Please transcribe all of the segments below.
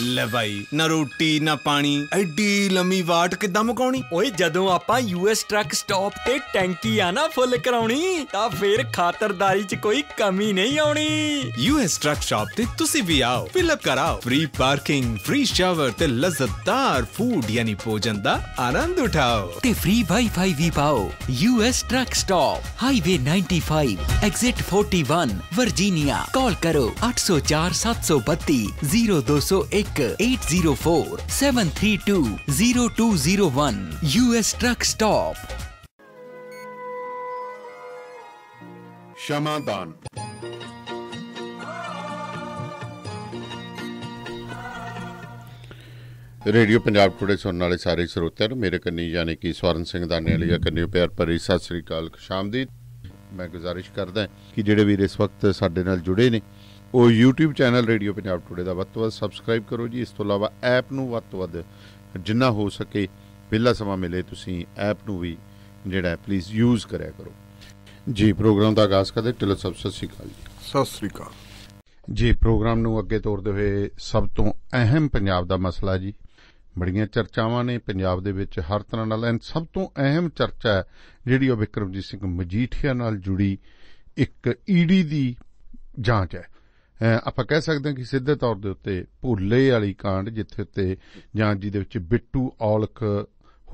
ਲੈ ਭਾਈ ਨਾ ਰੋਟੀ ਨਾ ਪਾਣੀ ਐਡੀ ਲੰਮੀ ਵਾਟ ਕਿੱਦਾਂ ਮੁਕਾਉਣੀ ਓਏ ਜਦੋਂ ਆਪਾਂ ਯੂਐਸ ਟਰੱਕ ਸਟਾਪ ਤੇ ਟੈਂਕੀ ਆ ਨਾ ਫੁੱਲ ਕਰਾਉਣੀ ਤਾਂ ਫੇਰ ਖਾਤਰਦਾਰੀ 'ਚ ਕੋਈ ਕਮੀ ਨਹੀਂ ਆਉਣੀ ਯੂਐਸ ਟਰੱਕ ਸ਼ਾਪ ਤੇ ਤੁਸੀਂ ਵੀ ਆਓ ਫਿਲ ਅਪ ਕਰਾਓ ਫ੍ਰੀ ਪਾਰਕਿੰਗ ਫ੍ਰੀ ਸ਼ਾਵਰ ਤੇ ਲਜ਼ਤਦਾਰ ਫੂਡ ਯਾਨੀ ਭੋਜਨ ਦਾ ਆਨੰਦ ਉਠਾਓ ਤੇ ਫ੍ਰੀ ਵਾਈਫਾਈ ਵੀ ਪਾਓ US truck stop highway 95 exit 41 Virginia call ਕਰੋ 804 732 0201 1804-732-0201 US ਟਰੱਕ ਸਟਾਪ ਸ਼ਮਾਦਾਨ ਰੇਡੀਓ ਪੰਜਾਬ ਟੁਡੇ ਸੁਣਨ ਵਾਲੇ ਸਾਰੇ ਸਰੋਤਿਆਂ ਨੂੰ ਮੇਰੇ ਕੰਨੀ ਯਾਨੀ ਕਿ ਸਵਰਨ ਸਿੰਘ ਦਾ ਵਾਲੀ ਜਾਂ ਕੰਨੀ ਪਿਆਰ ਭਰੀ ਸਤਿ ਸ੍ਰੀ ਅਕਾਲ ਸ਼ਾਮ ਮੈਂ ਗੁਜ਼ਾਰਿਸ਼ ਕਰਦਾ ਕਿ ਜਿਹੜੇ ਵੀਰ ਇਸ ਵਕਤ ਸਾਡੇ ਨਾਲ ਜੁੜੇ ਨੇ ਉਹ YouTube channel radio Punjab today ਦਾ ਵੱਧ ਤੋਂ ਵੱਧ ਸਬਸਕ੍ਰਾਈਬ ਕਰੋ ਜੀ ਇਸ ਤੋਂ ਇਲਾਵਾ ਐਪ ਨੂੰ ਵੱਧ ਤੋਂ ਵੱਧ ਜਿੰਨਾ ਹੋ ਸਕੇ ਵਿਲਾ ਸਮਾਂ ਮਿਲੇ ਤੁਸੀਂ ਐਪ ਨੂੰ ਵੀ ਜਿਹੜਾ ਪਲੀਜ਼ ਯੂਜ਼ ਕਰਿਆ ਕਰੋ ਜੀ ਪ੍ਰੋਗਰਾਮ ਦਾ ਆਗਾਜ਼ ਕਰਦੇ ਟਿਲ ਸਭ ਸਤਿ ਸ੍ਰੀ ਅਕਾਲ ਜੀ ਸਤਿ ਸ੍ਰੀ ਅਕਾਲ ਜੀ ਪ੍ਰੋਗਰਾਮ ਨੂੰ ਅੱਗੇ ਤੋਰਦੇ ਹੋਏ ਸਭ ਤੋਂ ਅਹਿਮ ਪੰਜਾਬ ਦਾ ਮਸਲਾ ਜੀ ਬੜੀਆਂ ਚਰਚਾਵਾਂ ਨੇ ਪੰਜਾਬ ਦੇ ਵਿੱਚ ਹਰ ਤਰ੍ਹਾਂ ਨਾਲ ਐਂ ਸਭ ਤੋਂ ਅਹਿਮ ਚਰਚਾ ਜਿਹੜੀ ਉਹ ਵਿਕਰਮਜੀਤ ਸਿੰਘ ਮਜੀਠੀਆ ਨਾਲ ਜੁੜੀ ਇੱਕ ਈਡੀ e ਦੀ ਜਾਂਚ ਹੈ ਆਪਾਂ ਕਹਿ ਸਕਦੇ ਹਾਂ ਕਿ ਸਿੱਧੇ ਤੌਰ ਦੇ ਉੱਤੇ ਭੁੱਲੇ ਵਾਲੀ ਕਾਂਡ ਜਿੱਥੇ ਉੱਤੇ ਜਾਂ ਜਿਹਦੇ ਵਿੱਚ ਬਿੱਟੂ ਔਲਖ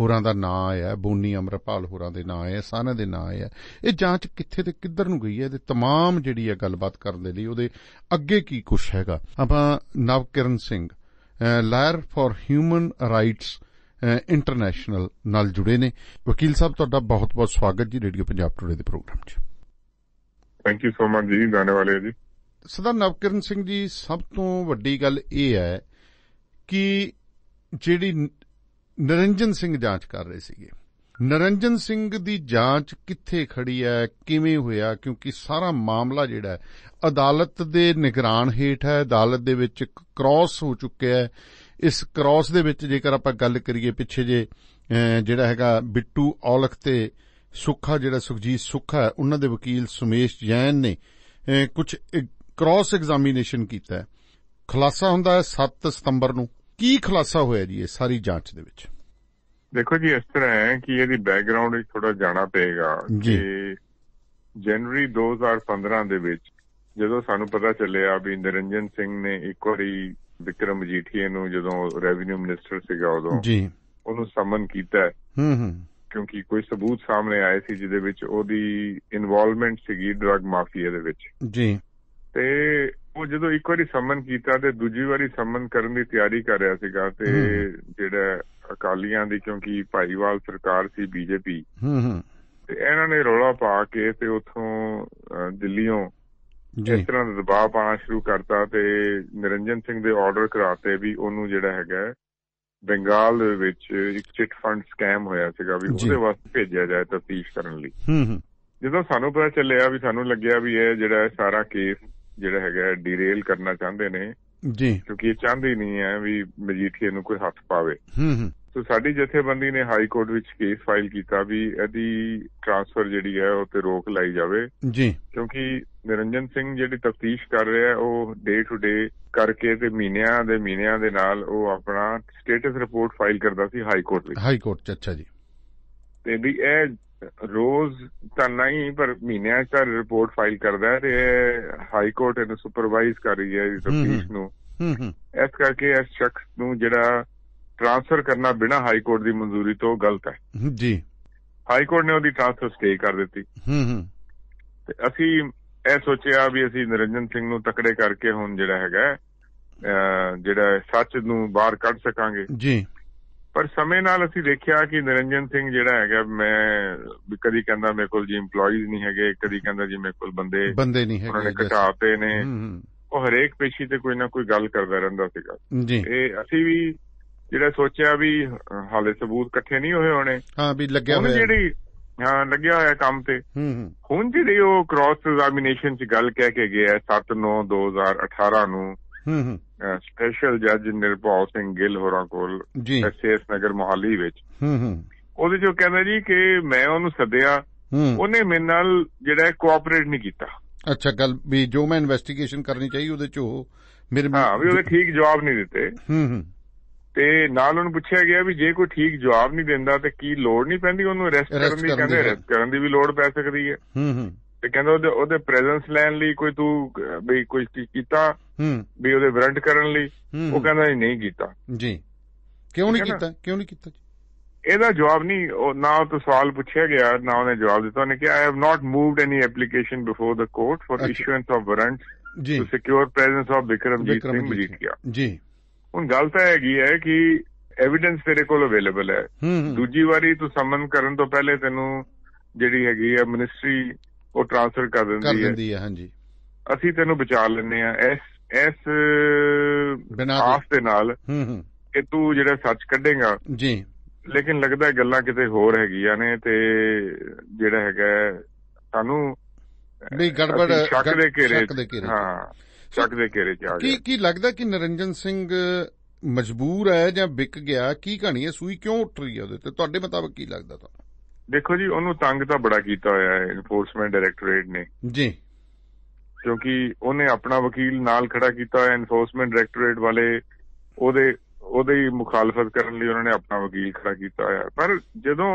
ਹੋਰਾਂ ਦਾ ਨਾਂ ਆਇਆ ਬੋਨੀ ਅਮਰਪਾਲ ਹੋਰਾਂ ਦੇ ਨਾਂ ਆਇਆ ਸਾਨਾ ਦੇ ਨਾਂ ਆਇਆ ਇਹ ਜਾਂਚ ਕਿੱਥੇ ਤੇ ਕਿੱਧਰ ਨੂੰ ਗਈ ਹੈ ਇਹਦੇ तमाम ਜਿਹੜੀ ਹੈ ਗੱਲਬਾਤ ਕਰਨ ਦੇ ਲਈ ਉਹਦੇ ਅੱਗੇ ਕੀ ਕੁਝ ਹੈਗਾ ਆਪਾਂ Navkiran Singh lawyer for human rights international ਨਾਲ ਜੁੜੇ ਨੇ ਵਕੀਲ ਸਾਹਿਬ ਤੁਹਾਡਾ ਬਹੁਤ ਬਹੁਤ ਸਵਾਗਤ ਜੀ ਰੇਡੀਓ ਪੰਜਾਬ ਟੁਡੇ ਦੇ ਪ੍ਰੋਗਰਾਮ 'ਚ ਥੈਂਕ ਯੂ ਸੋ ਮਚ ਜੀ ਗਾਣੇ ਵਾਲੇ ਜੀ ਸਦਾ ਨਵਕਿਰਨ ਸਿੰਘ ਜੀ ਸਭ ਤੋਂ ਵੱਡੀ ਗੱਲ ਇਹ ਹੈ ਕਿ ਜਿਹੜੀ ਨਰਿੰਜਨ ਸਿੰਘ ਜਾਂਚ ਕਰ ਰਹੇ ਸੀਗੇ ਨਰਿੰਜਨ ਸਿੰਘ ਦੀ ਜਾਂਚ ਕਿੱਥੇ ਖੜੀ ਹੈ ਕਿਵੇਂ ਹੋਇਆ ਕਿਉਂਕਿ ਸਾਰਾ ਮਾਮਲਾ ਜਿਹੜਾ ਹੈ ਅਦਾਲਤ ਦੇ ਨਿਗਰਾਨ ਹੇਠ ਹੈ ਅਦਾਲਤ ਦੇ ਵਿੱਚ ਕ੍ਰਾਸ ਹੋ ਚੁੱਕਿਆ ਹੈ ਇਸ ਕ੍ਰਾਸ ਦੇ ਵਿੱਚ ਜੇਕਰ ਆਪਾਂ ਗੱਲ ਕਰੀਏ ਪਿੱਛੇ ਜੇ ਜਿਹੜਾ ਹੈਗਾ ਬਿੱਟੂ ਔਲਖ ਤੇ ਸੁੱਖਾ ਜਿਹੜਾ ਸੁਖਜੀਤ ਸੁੱਖਾ ਉਹਨਾਂ ਦੇ ਵਕੀਲ ਸੁਮੇਸ਼ ਜੈਨ ਨੇ ਕੁਝ ਕ੍ਰਾਸ ਐਗਜ਼ਾਮੀਨੇਸ਼ਨ ਕੀਤਾ ਹੈ ਖੁਲਾਸਾ ਹੁੰਦਾ ਹੈ 7 ਸਤੰਬਰ ਨੂੰ ਕੀ ਖੁਲਾਸਾ ਹੋਇਆ ਜੀ ਇਹ ਸਾਰੀ ਜਾਂਚ ਦੇ ਵਿੱਚ ਦੇਖੋ ਜੀ ਇਸ ਤਰ੍ਹਾਂ ਹੈ ਕਿ ਇਹਦੀ ਬੈਕਗ੍ਰਾਉਂਡ ਵਿੱਚ ਥੋੜਾ ਜਾਣਾ ਪਏਗਾ ਕਿ ਜਨਵਰੀ 2015 ਦੇ ਵਿੱਚ ਜਦੋਂ ਸਾਨੂੰ ਪਤਾ ਚੱਲਿਆ ਵੀ ਨਿਰੰਜਨ ਸਿੰਘ ਨੇ ਇੱਕ ਵਾਰੀ ਵਿਕਰਮ ਮਜੀਠੀਏ ਨੂੰ ਜਦੋਂ ਰੈਵਨਿਊ ਮਿਨਿਸਟਰ ਸੀਗਾ ਉਦੋਂ ਜੀ ਉਹਨੂੰ ਸਮਨ ਕੀਤਾ ਹੂੰ ਹੂੰ ਕਿਉਂਕਿ ਕੋਈ ਸਬੂਤ ਸਾਹਮਣੇ ਆਏ ਸੀ ਜਿਹਦੇ ਵਿੱਚ ਉਹਦੀ ਇਨਵੋਲਵਮੈਂਟ ਸੀਗੀ ਡਰੱਗ ਮਾਫੀਆ ਦੇ ਵਿੱਚ ਜੀ ਤੇ ਉਹ ਜਦੋਂ ਇੱਕ ਵਾਰੀ ਸੰਮਨ ਕੀਤਾ ਤੇ ਦੂਜੀ ਵਾਰੀ ਸੰਮਨ ਕਰਨ ਦੀ ਤਿਆਰੀ ਕਰ ਰਿਹਾ ਸੀਗਾ ਤੇ ਜਿਹੜਾ ਅਕਾਲੀਆਂ ਦੀ ਕਿਉਂਕਿ ਭਾਈਵਾਲ ਸਰਕਾਰ ਸੀ ਬੀਜੇਪੀ ਹੂੰ ਹੂੰ ਤੇ ਇਹਨਾਂ ਨੇ ਰੋਲਾ ਪਾ ਕੇ ਤੇ ਉਥੋਂ ਦਿੱਲੀੋਂ ਜਿਸ ਤਰ੍ਹਾਂ ਦਾ ਦਬਾਅ ਪਾਣਾ ਸ਼ੁਰੂ ਕਰਤਾ ਤੇ ਨਿਰੰਜਨ ਸਿੰਘ ਦੇ ਆਰਡਰ ਕਰਾਤੇ ਵੀ ਉਹਨੂੰ ਜਿਹੜਾ ਹੈਗਾ ਬੰਗਾਲ ਵਿੱਚ ਇੱਕ ਚਿਟ ਫੰਡ ਸਕੈਮ ਹੋਇਆ ਸੀਗਾ ਵੀ ਉਹਦੇ ਵਾਸਤੇ ਭੇਜਿਆ ਜਾਏ ਤਫਤੀਸ਼ ਕਰਨ ਲਈ ਜਦੋਂ ਸਾਨੂੰ ਪਤਾ ਚੱਲਿਆ ਵੀ ਸਾਨੂੰ ਲੱਗਿਆ ਵੀ ਇਹ ਜਿਹੜਾ ਸਾਰਾ ਕੇਸ ਜਿਹੜਾ ਹੈਗਾ ਡੀਰੇਲ ਕਰਨਾ ਚਾਹੁੰਦੇ ਨੇ ਜੀ ਕਿਉਂਕਿ ਇਹ ਚਾਹੁੰਦੇ ਨਹੀਂ ਹੈ ਵੀ ਮਜੀਠੀਏ ਨੂੰ ਕੋਈ ਹੱਥ ਪਾਵੇ ਹੂੰ ਹੂੰ ਸੋ ਸਾਡੀ ਜਥੇਬੰਦੀ ਨੇ ਹਾਈ ਕੋਰਟ ਵਿੱਚ ਕੇਸ ਫਾਈਲ ਕੀਤਾ ਵੀ ਇਹਦੀ ਟ੍ਰਾਂਸਫਰ ਜਿਹੜੀ ਹੈ ਉਹ ਤੇ ਰੋਕ ਲਾਈ ਜਾਵੇ ਜੀ ਕਿਉਂਕਿ ਨਿਰੰਜਨ ਸਿੰਘ ਜਿਹੜੀ ਤਫਤੀਸ਼ ਕਰ ਰਿਹਾ ਉਹ ਡੇ ਟੂ ਡੇ ਕਰਕੇ ਤੇ ਮਹੀਨਿਆਂ ਦੇ ਮਹੀਨਿਆਂ ਦੇ ਨਾਲ ਉਹ ਆਪਣਾ ਸਟੇਟਸ ਰਿਪੋਰਟ ਫਾਈਲ ਕਰਦਾ ਸੀ ਹਾਈ ਕੋਰਟ ਵਿੱਚ ਹਾਈ ਕੋਰਟ ਚ ਅੱਛਾ ਜੀ ਤੇ ਵੀ ਇਹ ਰੋਜ਼ ਤਾਂ ਨਹੀਂ ਪਰ ਮਹੀਨਿਆਂ ਚ ਰਿਪੋਰਟ ਫਾਈਲ ਕਰਦਾ ਤੇ ਹਾਈ ਕੋਰਟ ਇਹਨੂੰ ਸੁਪਰਵਾਈਜ਼ ਕਰ ਰਹੀ ਹੈ ਇਸ ਕੇਸ ਨੂੰ ਇਸ ਕਰਕੇ ਇਸ ਸ਼ਖਸ ਨੂੰ ਜਿਹੜਾ ਟ੍ਰਾਂਸਫਰ ਕਰਨਾ ਬਿਨਾ ਹਾਈ ਕੋਰਟ ਦੀ ਮਨਜ਼ੂਰੀ ਤੋਂ ਗਲਤ ਹੈ ਜੀ ਹਾਈ ਕੋਰਟ ਨੇ ਉਹਦੀ ਟ੍ਰਾਂਸਫਰ ਸਟੇ ਕਰ ਦਿੱਤੀ ਹੂੰ ਹੂੰ ਤੇ ਅਸੀਂ ਇਹ ਸੋਚਿਆ ਵੀ ਅਸੀਂ ਨਰਿੰਦਰ ਸਿੰਘ ਨੂੰ ਤਕੜੇ ਕਰਕੇ ਹੁਣ ਜਿਹੜਾ ਹੈਗਾ ਜਿਹੜਾ ਸੱਚ ਨੂੰ ਬਾਹਰ ਕੱਢ ਸਕਾਂਗੇ ਜੀ ਪਰ ਸਮੇਂ ਨਾਲ ਅਸੀਂ ਦੇਖਿਆ ਕਿ ਨਿਰੰਜਨ ਸਿੰਘ ਜਿਹੜਾ ਹੈਗਾ ਮੈਂ ਕਦੀ ਕਹਿੰਦਾ ਮੇਰੇ ਕੋਲ ਜੀ EMPLOYEES ਨਹੀਂ ਹੈਗੇ ਕਦੀ ਕਹਿੰਦਾ ਜੀ ਮੇਰੇ ਕੋਲ ਬੰਦੇ ਬੰਦੇ ਨਹੀਂ ਹੈਗੇ ਉਹਨੇ ਨੇ ਘਟਾਤੇ ਨੇ ਉਹ ਹਰੇਕ ਪੇਸ਼ੀ ਤੇ ਕੋਈ ਨਾ ਕੋਈ ਗੱਲ ਕਰਦਾ ਰਹਿੰਦਾ ਸੀਗਾ ਇਹ ਅਸੀਂ ਵੀ ਜਿਹੜਾ ਸੋਚਿਆ ਵੀ ਹਾਲੇ ਸਬੂਤ ਇਕੱਠੇ ਨਹੀਂ ਹੋਏ ਹੋਣੇ ਹਾਂ ਵੀ ਲੱਗਿਆ ਹੋਇਆ ਜਿਹੜੀ ਹਾਂ ਲੱਗਿਆ ਹੋਇਆ ਕੰਮ ਤੇ ਹੂੰ ਹੂੰ ਹੁਣ ਜਿਹੜੀ ਉਹ ਕ੍ਰਾਸ ਐਗਜ਼ਾਮੀਨੇਸ਼ਨ 'ਚ ਗੱਲ ਕਹਿ ਕੇ ਗਿਆ 7 9 2018 ਨੂੰ ਹੂੰ ਹੂੰ ਸਪੈਸ਼ਲ ਜੱਜ ਨਿਰਭਉ ਸਿੰਘ ਗਿੱਲ ਹੋਰਾਂ ਕੋਲ ਐਸਐਸ ਨਗਰ ਮੁਹਾਲੀ ਵਿੱਚ ਹੂੰ ਹੂੰ ਉਹਦੇ ਜੋ ਕਹਿੰਦਾ ਜੀ ਕਿ ਮੈਂ ਉਹਨੂੰ ਸੱਦਿਆ ਉਹਨੇ ਮੇਰੇ ਨਾਲ ਜਿਹੜਾ ਕੋਆਪਰੇਟ ਨਹੀਂ ਕੀਤਾ ਅੱਛਾ ਗੱਲ ਵੀ ਜੋ ਮੈਂ ਇਨਵੈਸਟੀਗੇਸ਼ਨ ਕਰਨੀ ਚਾਹੀ ਉਹਦੇ ਚ ਉਹ ਮੇਰੇ ਹਾਂ ਵੀ ਉਹਦੇ ਠੀਕ ਜਵਾਬ ਨਹੀਂ ਦਿੱਤੇ ਹੂੰ ਹੂੰ ਤੇ ਨਾਲ ਉਹਨੂੰ ਪੁੱਛਿਆ ਗਿਆ ਵੀ ਜੇ ਕੋਈ ਠੀਕ ਜਵਾਬ ਨਹੀਂ ਦਿੰਦਾ ਤੇ ਕੀ ਲੋੜ ਨਹੀਂ ਪੈਂਦੀ ਉਹਨੂੰ ਅਰੈਸਟ ਕਰਨ ਦੀ ਕਹਿੰਦੇ ਅਰੈਸਟ ਕਰਨ ਦੀ ਵੀ ਲੋੜ ਪੈ ਸਕਦੀ ਹੈ ਹੂੰ ਹੂੰ ਤੇ ਕਹਿੰਦਾ ਉਹਦੇ ਉਹਦੇ ਪ੍ਰੈਜ਼ੈਂਸ ਲੈਣ ਲਈ ਕੋਈ ਤੂੰ ਵੀ ਕੁਝ ਕੀਤਾ ਹੂੰ ਵੀ ਉਹਦੇ ਵਰੰਟ ਕਰਨ ਲਈ ਉਹ ਕਹਿੰਦਾ ਨਹੀਂ ਕੀਤਾ ਜੀ ਕਿਉਂ ਨਹੀਂ ਕੀਤਾ ਕਿਉਂ ਨਹੀਂ ਕੀਤਾ ਇਹਦਾ ਜਵਾਬ ਨਹੀਂ ਨਾ ਉਹ ਤੋਂ ਸਵਾਲ ਪੁੱਛਿਆ ਗਿਆ ਨਾ ਉਹਨੇ ਜਵਾਬ ਦਿੱਤਾ ਉਹਨੇ ਕਿਹਾ I have not moved any application before the court for issuance of warrant to secure presence of Vikramjit Singh Majithia ji ਹੁਣ ਗੱਲ ਤਾਂ ਹੈਗੀ ਹੈ ਕਿ ਐਵੀਡੈਂਸ ਤੇਰੇ ਕੋਲ ਅਵੇਲੇਬਲ ਹੈ ਦੂਜੀ ਵਾਰੀ ਤੂੰ ਸਮਨ ਕਰਨ ਤੋਂ ਪਹਿਲੇ ਤੈਨੂੰ ਜਿਹੜੀ ਹੈਗੀ ਹੈ ਮਿਨਿਸਟਰੀ ਉਹ ਟ੍ਰਾਂਸਫਰ ਕਰ ਦਿੰਦੀ ਹੈ ਕਰ ਦਿੰਦੀ ਹੈ ਹਾਂਜੀ ਅਸੀਂ ਤੈਨੂੰ ਬਚਾ ਲੈਨੇ ਆ ਇਸ ਇਸ ਬਿਨਾਂ ਆਸ ਦੇ ਨਾਲ ਹੂੰ ਹੂੰ ਕਿ ਤੂੰ ਜਿਹੜਾ ਸੱਚ ਕੱਢੇਗਾ ਜੀ ਲੇਕਿਨ ਲੱਗਦਾ ਗੱਲਾਂ ਕਿਤੇ ਹੋਰ ਹੈਗੀਆਂ ਨੇ ਤੇ ਜਿਹੜਾ ਹੈਗਾ ਸਾਨੂੰ ਵੀ ਗੜਬੜ ਸ਼ੱਕ ਦੇ ਘੇਰੇ ਹਾਂ ਸ਼ੱਕ ਦੇ ਘੇਰੇ ਚ ਆ ਗਿਆ ਕੀ ਕੀ ਲੱਗਦਾ ਕਿ ਨਰਿੰਜਨ ਸਿੰਘ ਮਜਬੂਰ ਹੈ ਜਾਂ ਵਿਕ ਗਿਆ ਕੀ ਕਹਾਣੀ ਹੈ ਸੂਈ ਕਿਉਂ ਉੱਟ ਰਹੀ ਹੈ ਉਹਦੇ ਤੇ ਤੁਹਾਡੇ ਮੁਤਾਬਕ ਕੀ ਲੱਗਦਾ ਤੁਹਾਨੂੰ ਦੇਖੋ ਜੀ ਉਹਨੂੰ ਤੰਗ ਤਾਂ ਬੜਾ ਕੀਤਾ ਹੋਇਆ ਹੈ ਇਨਫੋਰਸਮੈਂਟ ਡਾਇਰੈਕਟੋਰੇਟ ਨੇ ਜੀ ਕਿਉਂਕਿ ਉਹਨੇ ਆਪਣਾ ਵਕੀਲ ਨਾਲ ਖੜਾ ਕੀਤਾ ਹੋਇਆ ਇਨਫੋਰਸਮੈਂਟ ਡਾਇਰੈਕਟੋਰੇਟ ਵਾਲੇ ਉਹਦੇ ਉਹਦੀ ਮੁਖਾਲਫਤ ਕਰਨ ਲਈ ਉਹਨਾਂ ਨੇ ਆਪਣਾ ਵਕੀਲ ਖੜਾ ਕੀਤਾ ਹੋਇਆ ਪਰ ਜਦੋਂ